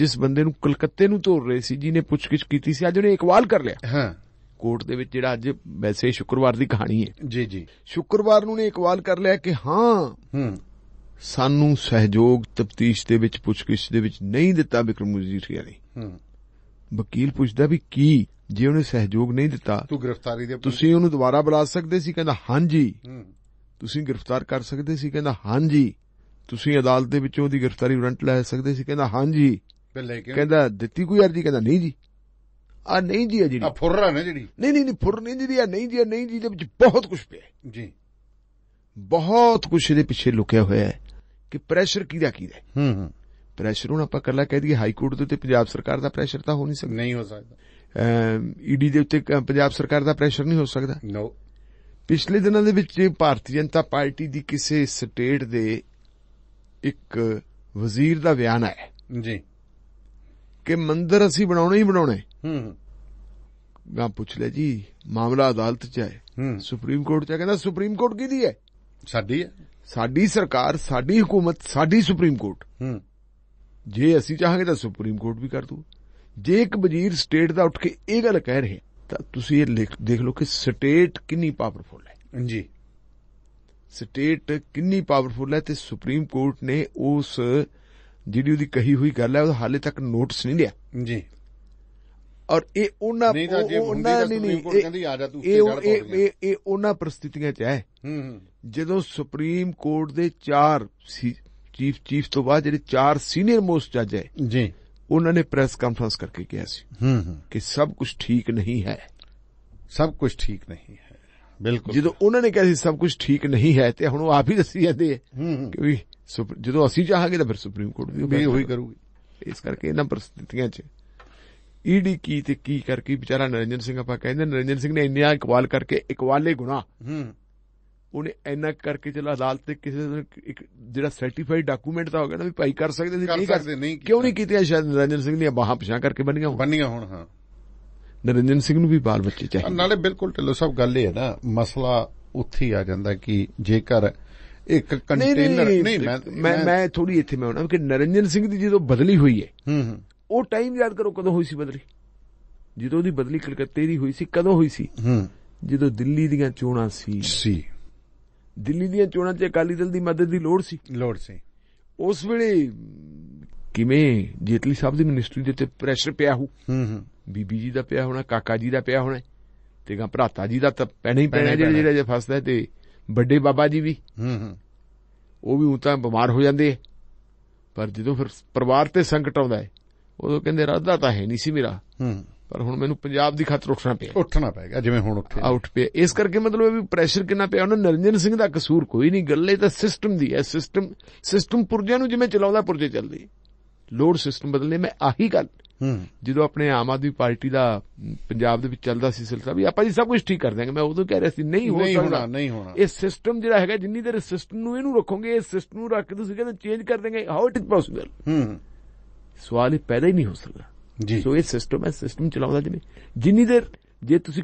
ਜਿਸ ਬੰਦੇ ਨੂੰ ਕਲਕੱਤੇ ਨੂੰ ਤੋਰ ਰਹੇ ਸੀ ਜੀ ਨੇ ਪੁੱਛਗਿੱਛ ਕੀਤੀ ਸੀ ਅੱਜ ਉਹਨੇ ਇਕਵਾਲ ਕਰ ਲਿਆ ਹਾਂ ਕੋਰਟ ਦੇ ਵਿੱਚ ਜਿਹੜਾ ਅੱਜ ਵੈਸੇ ਸ਼ੁੱਕਰਵਾਰ ਦੀ ਕਹਾਣੀ ਹੈ ਜੀ ਜੀ ਸ਼ੁੱਕਰਵਾਰ ਨੂੰ ਨੇ ਇਕਵਾਲ ਕਰ ਲਿਆ ਕਿ ਹਾਂ ਹੂੰ ਸਾਨੂੰ ਸਹਿਯੋਗ ਤਫਤੀਸ਼ ਦੇ ਵਿੱਚ ਪੁੱਛਗਿੱਛ ਦੇ ਵਿੱਚ ਨਹੀਂ ਦਿੱਤਾ ਵਿਕਰਮ ਮਜੀਠੀਆ ਨੇ ਹੂੰ ਵਕੀਲ ਪੁੱਛਦਾ ਵੀ ਕੀ ਜੇ ਉਹਨੇ ਸਹਿਯੋਗ ਨਹੀਂ ਦਿੱਤਾ ਤੂੰ ਗ੍ਰਿਫਤਾਰੀ ਦੇ ਤੁਸੀਂ ਉਹਨੂੰ ਦੁਬਾਰਾ ਬੁਲਾ ਸਕਦੇ ਸੀ ਕਹਿੰਦਾ ਹਾਂਜੀ ਤੁਸੀਂ ਗ੍ਰਿਫਤਾਰ ਕਰ ਸਕਦੇ ਸੀ ਕਹਿੰਦਾ ਹਾਂਜੀ ਤੁਸੀਂ ਅਦਾਲਤ ਦੇ ਵਿੱਚੋਂ ਉਹਦੀ ਗ੍ਰਿਫਤਾਰੀ ਵਾਰੰਟ ਲੈ ਸਕਦੇ ਸੀ ਕਹਿੰਦਾ ਹਾਂਜੀ ਕਹਿੰਦਾ ਦਿੱਤੀ ਕੋਈ ਅਰਜ਼ੀ ਕਹਿੰਦਾ ਨਹੀਂ ਜੀ ਆ ਨਹੀਂ ਜੀ ਜਿਹੜੀ ਆ ਫੁਰਰਾ ਨੇ ਜਿਹੜੀ ਨਹੀਂ ਨਹੀਂ ਨਹੀਂ ਫੁਰ ਨਹੀਂ ਜਿਹੜੀ ਆ ਨਹੀਂ ਜੀ ਨਹੀਂ ਜੀ ਦੇ ਵਿੱਚ ਬਹੁਤ ਕੁਝ ਪਿਆ ਜੀ ਬਹੁਤ ਕੁਝ ਇਹਦੇ ਪਿੱਛੇ ਲੁਕਿਆ ਹੋਇਆ ਹੈ ਕਿ ਪ੍ਰੈਸ਼ਰ ਕਿਹਦਾ ਹੈ ਹੂੰ ਹੂੰ ਪ੍ਰੈਸ਼ਰ ਹੁਣ ਆਪਾਂ ਕੱਲਾ ਕਹਿ ਦਈਏ ਹਾਈ ਕੋਰਟ ਦੇ ਉੱਤੇ ਪੰਜਾਬ ਸਰਕਾਰ ਦਾ ਪ੍ਰੈਸ਼ਰ ਤਾਂ ਹੋ ਨਹੀਂ ਸਕਦਾ ਨਹੀਂ ਹੋ ਸਕਦਾ ਈਡੀ ਦੇ ਉੱਤੇ ਪੰਜਾਬ ਸਰਕਾਰ ਦਾ ਪ੍ਰੈਸ਼ਰ ਨਹੀਂ ਹੋ ਸਕਦਾ ਨੋ ਪਿਛਲੇ ਦਿਨਾਂ ਦੇ ਵਿੱਚ ਭਾਰਤੀ ਜਨਤਾ ਪਾਰਟੀ ਦੀ ਕਿਸੇ ਸਟੇਟ ਦੇ ਇੱਕ ਵਜ਼ੀਰ ਦਾ ਬਿਆਨ ਆਇਆ ਜੀ ਕਿ ਮੰਦਰ ਅਸੀਂ ਬਣਾਉਣਾ ਹੀ ਬਣਾਉਣੇ ਹੂੰ ਗਾ ਪੁੱਛ ਲੈ ਜੀ ਮਾਮਲਾ ਅਦਾਲਤ 'ਚ ਹੈ ਸੁਪਰੀਮ ਕੋਰਟ 'ਚ ਕਹਿੰਦਾ ਸੁਪਰੀਮ ਕੋਰਟ ਕਿਹਦੀ ਹੈ ਸਾਡੀ ਹੈ ਸਾਡੀ ਸਰਕਾਰ ਸਾਡੀ ਹਕੂਮਤ ਸਾਡੀ ਸੁਪਰੀਮ ਕੋਰਟ ਹੂੰ ਜੇ ਅਸੀਂ ਚਾਹਾਂਗੇ ਤਾਂ ਸੁਪਰੀਮ ਕੋਰਟ ਵੀ ਕਰ ਦੂ ਜੇ ਇੱਕ ਵਜ਼ੀਰ ਸਟੇਟ ਦਾ ਉੱਠ ਕੇ ਇਹ ਗੱਲ ਕਹਿ ਰਿਹਾ ਤਾਂ ਤੁਸੀਂ ਇਹ ਦੇਖ ਲਓ ਕਿ ਸਟੇਟ ਕਿੰਨੀ ਪਾਵਰਫੁਲ ਹੈ ਜੀ ਸਟੇਟ ਕਿੰਨੀ ਪਾਵਰਫੁਲ ਹੈ ਤੇ ਸੁਪਰੀਮ ਕੋਰਟ ਨੇ ਉਸ ਜਿਹੜੀ ਉਹਦੀ ਕਹੀ ਹੋਈ ਗੱਲ ਹੈ ਉਹ ਹਾਲੇ ਤੱਕ ਨੋਟਿਸ ਨਹੀਂ ਲਿਆ ਜੀ ਔਰ ਇਹ ਉਹਨਾਂ ਉਹਨਾਂ ਨਹੀਂ ਨਹੀਂ ਕਹਿੰਦੀ ਆ ਜਾ ਤੂੰ ਇਹ ਇਹ ਉਹਨਾਂ ਪ੍ਰਸਥਿਤੀਆਂ ਚ ਹੈ ਜਦੋਂ ਸੁਪਰੀਮ ਕੋਰਟ ਦੇ ਚਾਰ ਚੀਫ ਚੀਫ ਤੋਂ ਬਾਅਦ ਜਿਹੜੇ ਚਾਰ ਸੀਨੀਅਰ ਮੋਸਟ ਜੱਜ ਹੈ ਜੀ ਉਹਨਾਂ ਨੇ ਪ੍ਰੈਸ ਕਾਨਫਰੰਸ ਕਰਕੇ ਕਿਹਾ ਸੀ ਕਿ ਸਭ ਕੁਝ ਠੀਕ ਨਹੀਂ ਹੈ ਸਭ ਕੁਝ ਠੀਕ ਨਹੀਂ ਹੈ ਬਿਲਕੁਲ ਜਦੋਂ ਉਹਨਾਂ ਨੇ ਕਿਹਾ ਸੀ ਸਭ ਕੁਝ ਠੀਕ ਨਹੀਂ ਹੈ ਤੇ ਹੁਣ ਉਹ ਆਪ ਹੀ ਦੱਸੀ ਜਾਂਦੇ ਹੂੰ ਕਿ ਵੀ ਜਦੋਂ ਅਸੀਂ ਚਾਹਾਂਗੇ ਤਾਂ ਫਿਰ ਸੁਪਰੀਮ ਕੋਰਟ ਵੀ ਉਹ ਹੀ ਕਰੂਗੀ ਇਸ ਕਰਕੇ ਇਹਨਾਂ ਪ੍ਰਸਥਿਤੀਆਂ 'ਚ ਈਡੀ ਕੀ ਤੇ ਕੀ ਕਰਕੇ ਵਿਚਾਰਾ ਨਰਿੰਦਰ ਸਿੰਘ ਆਪਾਂ ਕਹਿੰਦੇ ਨਰਿੰਦਰ ਸਿੰਘ ਨੇ ਇੰਨਾ ਇਕਵਾਲ ਕਰਕੇ ਇਕਵਾਲੇ ਗੁਨਾ ਹੂੰ ਉਹਨੇ ਇੰਨਾ ਕਰਕੇ ਚਲਾ ਅਦਾਲਤ ਤੇ ਕਿਸੇ ਇੱਕ ਜਿਹੜਾ ਸਰਟੀਫਾਈਡ ਡਾਕੂਮੈਂਟ ਤਾਂ ਹੋ ਗਿਆ ਨਾ ਵੀ ਭਾਈ ਕਰ ਸਕਦੇ ਸੀ ਨਹੀਂ ਕਰ ਸਕਦੇ ਕਿਉਂ ਨਹੀਂ ਕੀਤੇ ਸ਼ਾਇਦ ਨਰਿੰਦਰ ਸਿੰਘ ਦੀਆਂ ਬਾਹਾਂ ਪਛਾਣ ਕਰਕੇ ਬੰਨੀਆਂ ਹੋਣ ਬੰਨੀਆਂ ਹੋਣ ਹਾਂ ਨਰਿੰਦਰ ਸਿੰਘ ਨੂੰ ਵੀ ਬਾਲ ਬੱਚੇ ਚਾਹੀਦੇ ਨਾਲੇ ਬਿਲਕੁਲ ਢਿੱਲੋ ਸਭ ਗੱਲ ਇਹ ਹੈ ਨਾ ਮਸਲਾ ਉੱਥੇ ਆ ਜਾਂਦਾ ਕਿ ਜੇਕਰ ਇੱਕ ਕੰਟੇਨਰ ਨਹੀਂ ਮੈਂ ਮੈਂ ਥੋੜੀ ਇੱਥੇ ਮੈਂ ਹਾਂ ਕਿ ਨਰਿੰਦਰ ਸਿੰਘ ਦੀ ਜਦੋਂ ਬਦਲੀ ਹੋਈ ਹੈ ਹੂੰ ਹੂੰ ਉਹ ਟਾਈਮ ਯਾਦ ਕਰੋ ਕਦੋਂ ਹੋਈ ਸੀ ਬਦਲੀ ਜਦੋਂ ਉਹਦੀ ਬਦਲੀ ਕਲਕੱਤੇ ਦੀ ਹੋਈ ਸੀ ਕਦੋਂ ਹੋਈ ਸੀ ਹੂੰ ਜਦੋਂ ਦਿੱਲੀ ਦੀਆਂ ਚੋਣਾਂ ਸੀ ਸੀ ਦਿੱਲੀ ਦੀਆਂ ਚੋਣਾਂ 'ਚ ਅਕਾਲੀ ਦਲ ਦੀ ਮਦਦ ਦੀ ਲੋੜ ਸੀ ਲੋੜ ਸੀ ਉਸ ਵੇਲੇ ਕਿਵੇਂ ਜੇਤਲੀ ਸਾਹਿਬ ਦੀ ਮਿਨਿਸਟਰੀ ਦੇ ਤੇ ਪ੍ਰੈਸ਼ਰ ਪਿਆ ਹੂੰ ਹੂੰ ਬੀਬੀ ਜੀ ਦਾ ਪਿਆ ਹੋਣਾ ਕਾਕਾ ਜੀ ਦਾ ਪਿਆ ਹੋਣਾ ਤੇ ਗਾ ਭਰਾਤਾ ਜੀ ਦਾ ਤਾਂ ਪੈਣਾ ਹੀ ਪੈਣਾ ਜਿਹੜੇ ਜਿਹੜੇ ਫਸਦਾ ਤੇ ਵੱਡੇ ਬਾਬਾ ਜੀ ਵੀ ਹੂੰ ਹੂੰ ਉਹ ਵੀ ਉਤਾਂ ਬਿਮਾਰ ਹੋ ਜਾਂਦੇ ਪਰ ਜਦੋਂ ਫਿਰ ਪਰਿਵਾਰ ਤੇ ਸੰਕਟ ਆਉਂਦਾ ਹੈ ਉਦੋਂ ਕਹਿੰਦੇ ਰਾਧਾ ਤਾਂ ਹੈ ਨਹੀਂ ਸੀ ਮੇਰਾ ਹੂੰ ਪਰ ਹੁਣ ਮੈਨੂੰ ਪੰਜਾਬ ਦੀ ਖਾਤਰ ਉੱਠਣਾ ਪਿਆ ਉੱਠਣਾ ਪੈ ਗਿਆ ਜਿਵੇਂ ਹੁਣ ਉੱਠੇ ਆਊਟ ਪਿਆ ਇਸ ਕਰਕੇ ਮਤਲਬ ਇਹ ਵੀ ਪ੍ਰੈਸ਼ਰ ਕਿੰਨਾ ਪਿਆ ਉਹਨਾਂ ਨਰਿੰਦਰ ਸਿੰਘ ਦਾ ਕਸੂਰ ਕੋਈ ਨਹੀਂ ਗੱਲ ਇਹ ਤਾਂ ਸਿਸਟਮ ਦੀ ਹੈ ਸਿਸਟਮ ਸਿਸਟਮ ਪੁਰਜਿਆਂ ਨੂੰ ਜਿਵੇਂ ਚਲਾਉਂਦਾ ਪੁਰਜੇ ਚੱਲਦੇ ਲੋਡ ਸਿਸਟਮ ਬਦਲਨੇ ਮੈਂ ਆਹੀ ਗੱਲ ਜਦੋਂ ਆਪਣੇ ਆਮ ਆਦਮੀ ਪਾਰਟੀ ਦਾ ਪੰਜਾਬ ਦੇ ਵਿੱਚ ਚੱਲਦਾ ਸੀ ਸਿਲਸਿਲਾ ਵੀ ਆਪਾਂ ਜੀ ਸਭ ਕੁਝ ਠੀਕ ਕਰ ਦਿਆਂਗੇ ਮੈਂ ਉਦੋਂ ਕਹਿ ਰਿਹਾ ਸੀ ਨਹੀਂ ਹੋ ਸਕਦਾ ਨਹੀਂ ਹੋਣਾ ਇਹ ਸਿਸਟਮ ਜਿਹੜਾ ਹੈਗਾ ਜਿੰਨੀ ਦੇਰ ਸਿਸਟਮ ਨੂੰ ਇਹਨੂੰ ਰੱਖੋਗੇ ਇਹ ਸਿਸਟਮ ਨੂੰ ਰੱਖ ਕੇ ਤੁਸੀਂ ਕਹਿੰਦੇ ਚੇਂਜ ਕਰ ਦੇਗੇ ਹਾਊ ਇਟ ਇਜ਼ ਪੋਸੀਬਲ ਹੂੰ ਸਵਾਲ ਹੀ ਪੈਦਾ ਹੀ ਨਹੀਂ ਹੋ ਸਕਦਾ ਜੀ ਸੋ ਇਹ ਸਿਸਟਮ ਹੈ ਸਿਸਟਮ ਚਲਾਉਂਦਾ ਜਿਵੇਂ ਜਿੰਨੀ ਦੇਰ ਜੇ ਤੁਸੀਂ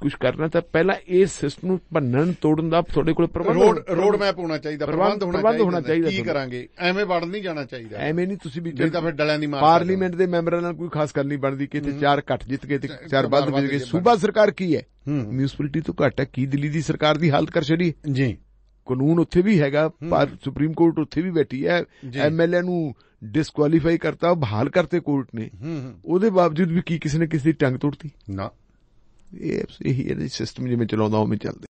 ਕੁਝ ਕਰਨਾ ਤਾਂ ਪਹਿਲਾਂ ਇਸ ਸਿਸਟਮ ਨੂੰ ਭੰਨਣ ਤੋੜਨ ਦਾ ਤੁਹਾਡੇ ਕੋਲ ਪ੍ਰਬੰਧ ਰੋਡ ਰੋਡ ਮੈਪ ਹੋਣਾ ਚਾਹੀਦਾ ਪ੍ਰਬੰਧ ਹੋਣਾ ਚਾਹੀਦਾ ਕੀ ਕਰਾਂਗੇ ਐਵੇਂ ਵੜ ਨਹੀਂ ਜਾਣਾ ਚਾਹੀਦਾ ਐਵੇਂ ਨਹੀਂ ਤੁਸੀਂ ਵੀ ਤਾਂ ਫਿਰ ਡਲਿਆਂ ਦੀ ਮਾਰ ਪਾਰਲੀਮੈਂਟ ਦੇ ਮੈਂਬਰਾਂ ਨਾਲ ਕੋਈ ਖਾਸ ਗੱਲ ਨਹੀਂ ਬਣਦੀ ਕਿ ਚਾਰ ਘੱਟ ਜਿੱਤ ਗਏ ਤੇ ਚਾਰ ਵੱਧ ਜਿੱਤ ਗਏ ਸੂਬਾ ਸਰਕਾਰ ਕੀ ਹੈ ਮਿਊਨਿਸਪੈਲਿਟੀ ਤੋਂ ਘੱਟ ਹੈ ਕੀ ਦਿੱਲੀ ਦੀ ਸਰਕਾਰ ਦੀ ਹਾਲਤ ਕਰ ਛੜੀ ਜੀ ਕਾਨੂੰਨ ਉੱਥੇ ਵੀ ਹੈਗਾ ਪਰ ਸੁਪਰੀਮ ਕੋਰਟ ਉੱਥੇ ਵੀ ਬੈਠੀ ਹੈ ਐਮਐਲਏ ਨੂੰ ਡਿਸਕੁਆਲੀਫਾਈ ਕਰਤਾ ਬਹਾਲ ਕਰਤੇ ਕੋਰਟ ਨੇ ਉਹਦੇ ਬਾਵਜੂਦ ਵੀ ਕੀ ਕਿਸੇ ਨੇ ਕਿਸੇ ਦੀ ਟੰਗ ਤੋੜਤੀ ਨਾ ਇਹ ਇਹੀ ਇਹਦੇ ਸਿਸਟਮ ਜਿਵੇਂ ਚਲਾਉਂਦਾ ਉਹ ਵਿੱਚ ਚੱਲਦਾ